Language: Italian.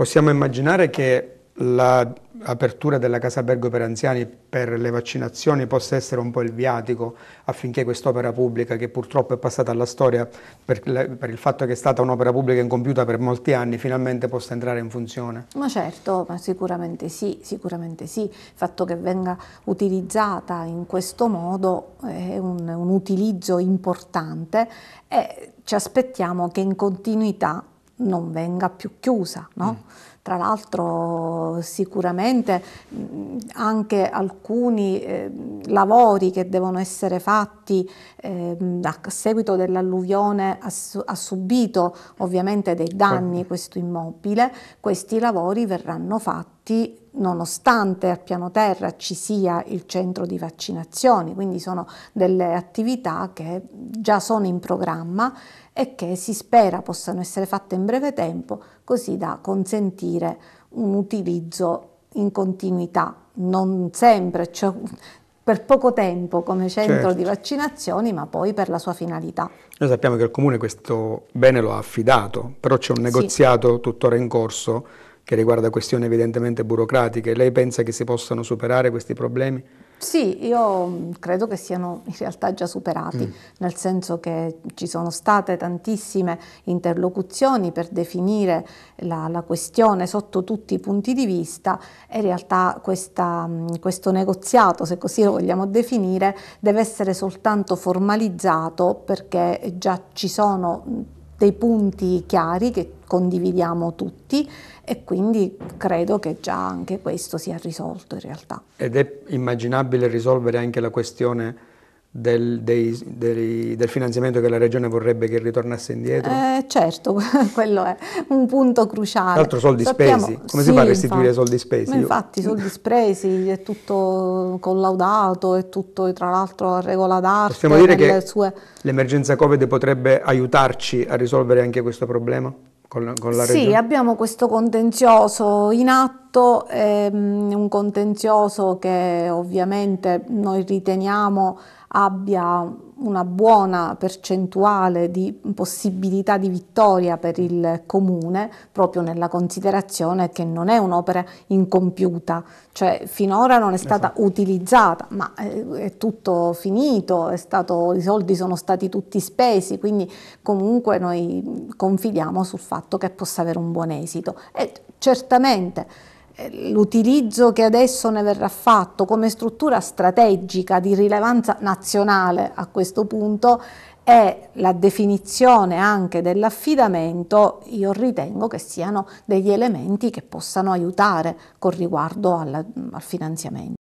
Possiamo immaginare che l'apertura della casa albergo per anziani per le vaccinazioni possa essere un po' il viatico affinché quest'opera pubblica, che purtroppo è passata alla storia per, il fatto che è stata un'opera pubblica incompiuta per molti anni, finalmente possa entrare in funzione? Ma certo, ma sicuramente sì, sicuramente sì. Il fatto che venga utilizzata in questo modo è un, un utilizzo importante e ci aspettiamo che in continuità non venga più chiusa. No? Mm. Tra l'altro sicuramente mm, anche alcuni eh, lavori che devono essere fatti eh, a seguito dell'alluvione ha, ha, subito ovviamente dei danni certo. questo immobile, questi lavori verranno fatti nonostante al piano terra ci sia il centro di vaccinazioni, quindi sono delle attività che già sono in programma e che si spera possano essere fatte in breve tempo così da consentire un utilizzo in continuità non sempre, cioè, per poco tempo come centro certo. di vaccinazioni, ma poi per la sua finalità. Noi sappiamo che il comune questo bene lo ha affidato, però c'è un negoziato sì. tuttora in corso che riguarda questioni evidentemente burocratiche. Lei pensa che si possano superare questi problemi? Sì, io mm, credo che siano in realtà già superati, mm. nel senso che ci sono state tantissime interlocuzioni per definire la, la questione sotto tutti i punti di vista e in realtà questa, mm, questo negoziato, se così lo vogliamo definire, deve essere soltanto formalizzato perché già ci sono mm, dei punti chiari che condividiamo tutti e quindi credo che già anche questo sia risolto in realtà. Ed è immaginabile risolvere anche la questione del, dei, dei, del, finanziamento che la Regione vorrebbe che ritornasse indietro? Eh, certo, quello è un punto cruciale. Tra l'altro soldi Sappiamo, spesi, come sì, si fa a restituire infatti, soldi spesi? infatti soldi spesi è tutto collaudato, è tutto tra l'altro a regola d'arte. Possiamo dire che sue... l'emergenza Covid potrebbe aiutarci a risolvere anche questo problema? Con la, con la sì, abbiamo questo contenzioso in atto atto è ehm, un contenzioso che ovviamente noi riteniamo abbia una buona percentuale di possibilità di vittoria per il comune, proprio nella considerazione che non è un'opera incompiuta, cioè finora non è stata esatto. utilizzata, ma eh, è tutto finito, è stato, i soldi sono stati tutti spesi, quindi comunque noi confidiamo sul fatto che possa avere un buon esito. E certamente l'utilizzo che adesso ne verrà fatto come struttura strategica di rilevanza nazionale a questo punto e la definizione anche dell'affidamento io ritengo che siano degli elementi che possano aiutare con riguardo alla, al finanziamento.